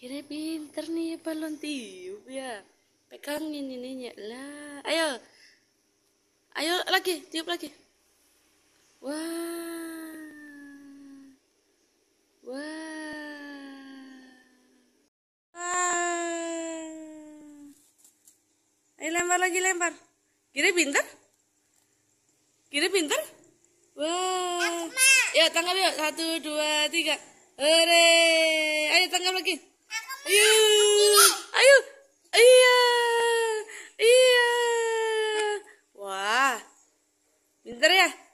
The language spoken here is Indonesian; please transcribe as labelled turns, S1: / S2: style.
S1: Kira pinter nih balon tiup ya. Pegangin ininya. Lah, ayo. Ayo lagi, tiup lagi. Wah.
S2: Wah. Wah.
S3: Ayo lempar lagi lempar. Kira pinter? Kira pinter? Wah. Ya tangkap ya Satu, dua, tiga. Hore. Ayo tangkap lagi. Yuh. Ayo.
S4: Iya. Iya. Wah.
S5: pintar ya?